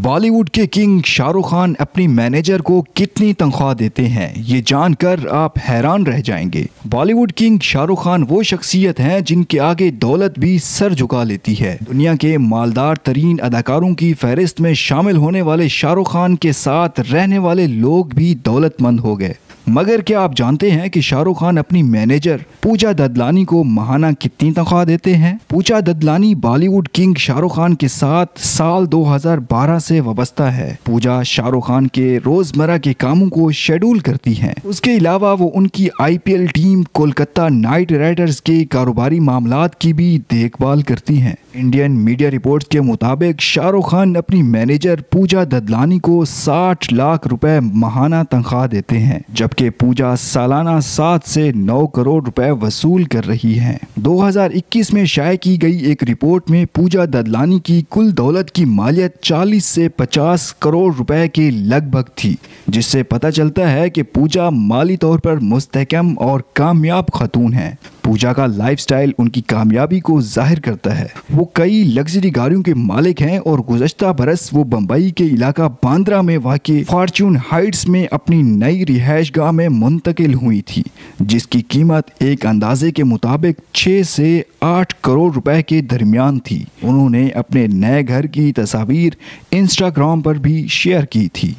बॉलीवुड के किंग शाहरुख खान अपनी मैनेजर को कितनी तनख्वाह देते हैं ये जानकर आप हैरान रह जाएंगे बॉलीवुड किंग शाहरुख खान वो शख्सियत हैं जिनके आगे दौलत भी सर झुका लेती है दुनिया के मालदार तरीन अदाकारों की फहरिस्त में शामिल होने वाले शाहरुख खान के साथ रहने वाले लोग भी दौलतमंद हो गए मगर क्या आप जानते हैं कि शाहरुख खान अपनी मैनेजर पूजा ददलानी को महाना कितनी तनख्वाह देते हैं पूजा ददलानी बॉलीवुड किंग शाहरुख खान के साथ साल 2012 से वाबस्ता है पूजा शाहरुख खान के रोजमर्रा के कामों को शेड्यूल करती है उसके अलावा वो उनकी IPL team Kolkata Knight Riders के कारोबारी मामला की भी देखभाल करती है इंडियन मीडिया रिपोर्ट के मुताबिक शाहरुख खान अपनी मैनेजर पूजा ददलानी को 60 लाख रुपए महाना तनख्वाह देते हैं जबकि पूजा सालाना सात से नौ करोड़ रुपए वसूल कर रही है 2021 में शाये की गई एक रिपोर्ट में पूजा ददलानी की कुल दौलत की मालियत 40 से 50 करोड़ रुपए के लगभग थी जिससे पता चलता है कि पूजा माली तौर पर मुस्तकम और कामयाब खातून हैं पूजा का लाइफस्टाइल उनकी कामयाबी को जाहिर करता है वो कई लग्जरी गाड़ियों के मालिक हैं और गुजशत बरस वो बम्बई के इलाका बांद्रा में वाकई फॉर्चून हाइट्स में अपनी नई रिहाइश गाह में मुंतकिल हुई थी जिसकी कीमत एक अंदाजे के मुताबिक छः से आठ करोड़ रुपए के दरमियान थी उन्होंने अपने नए घर की तस्वीर इंस्टाग्राम पर भी शेयर की थी